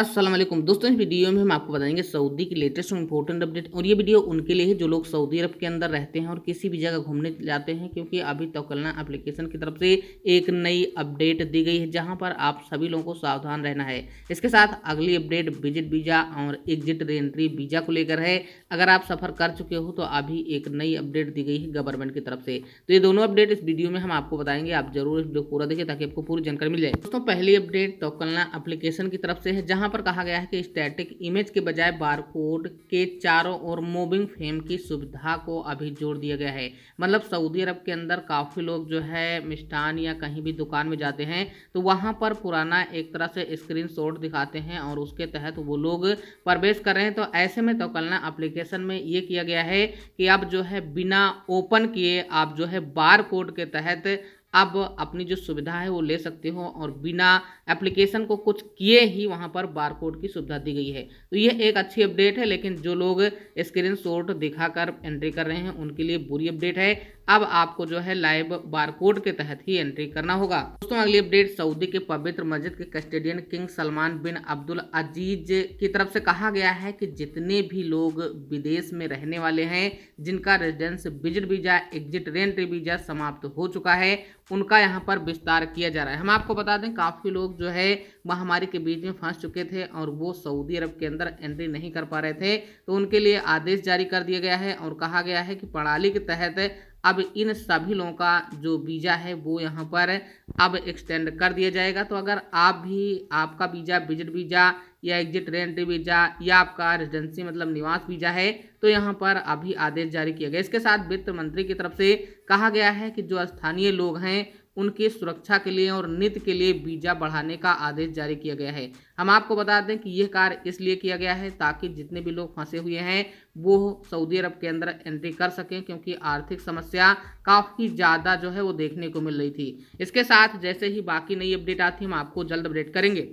असलम दोस्तों इस वीडियो में हम आपको बताएंगे सऊदी की लेटेस्ट और इम्पोर्टेंट अपडेट और ये वीडियो उनके लिए है जो लोग सऊदी अरब के अंदर रहते हैं और किसी भी जगह घूमने जाते हैं क्योंकि अभी तोकलना एप्लीकेशन की तरफ से एक नई अपडेट दी गई है जहां पर आप सभी लोगों को सावधान रहना है इसके साथ अगली अपडेट विजिट वीज़ा और एग्जिट री वीज़ा को लेकर है अगर आप सफ़र कर चुके हो तो अभी एक नई अपडेट दी गई है गवर्नमेंट की तरफ से तो ये दोनों अपडेट इस वीडियो में हम आपको बताएंगे आप जरूर इस वीडियो पूरा देखिए ताकि आपको पूरी जानकारी मिल जाए दोस्तों पहली अपडेट तोकलना एप्लीकेशन की तरफ से है जहाँ पर कहा गया है कि स्टैटिक इमेज के बजाय बारकोड के चारों ओर मूविंग फ्रेम की सुविधा को अभी जोड़ दिया गया है मतलब सऊदी अरब के अंदर काफ़ी लोग जो है मिष्ठान या कहीं भी दुकान में जाते हैं तो वहाँ पर पुराना एक तरह से स्क्रीन दिखाते हैं और उसके तहत वो लोग प्रवेश कर रहे हैं तो ऐसे में तो कलना अप्लीकेशन में ये किया गया है कि आप जो है बिना ओपन किए आप जो है बार कोड के तहत अब अपनी जो सुविधा है वो ले सकते हो और बिना एप्लीकेशन को कुछ किए ही वहाँ पर बार कोड की सुविधा दी गई है तो ये एक अच्छी अपडेट है लेकिन जो लोग स्क्रीन शॉट दिखाकर एंट्री कर रहे हैं उनके लिए बुरी अपडेट है अब आपको जो है लाइव बार कोड के तहत ही एंट्री करना होगा दोस्तों अगली अपडेट सऊदी के पवित्र मस्जिद के custodian King Salman bin Abdul Aziz की तरफ से कहा गया है कि जितने भी लोग विदेश में रहने वाले हैं जिनका residence visit visa exit reentry visa समाप्त हो चुका है उनका यहाँ पर विस्तार किया जा रहा है हम आपको बता दें काफ़ी लोग जो है महामारी के बीच में फंस चुके थे और वो सऊदी अरब के अंदर एंट्री नहीं कर पा रहे थे तो उनके लिए आदेश जारी कर दिया गया है और कहा गया है कि प्रणाली के तहत अब इन सभी लोगों का जो वीज़ा है वो यहाँ पर अब एक्सटेंड कर दिया जाएगा तो अगर आप भी आपका वीज़ा विजिट वीज़ा या एग्जिट रेंट्री वीज़ा या आपका रेजिडेंसी मतलब निवास वीज़ा है तो यहाँ पर अभी आदेश जारी किया गया इसके साथ वित्त मंत्री की तरफ से कहा गया है कि जो स्थानीय लोग हैं उनकी सुरक्षा के लिए और नित्य के लिए वीजा बढ़ाने का आदेश जारी किया गया है हम आपको बता दें कि यह कार्य इसलिए किया गया है ताकि जितने भी लोग फंसे हुए हैं वो सऊदी अरब के अंदर एंट्री कर सकें क्योंकि आर्थिक समस्या काफ़ी ज़्यादा जो है वो देखने को मिल रही थी इसके साथ जैसे ही बाकी नई अपडेट आती हम आपको जल्द अपडेट करेंगे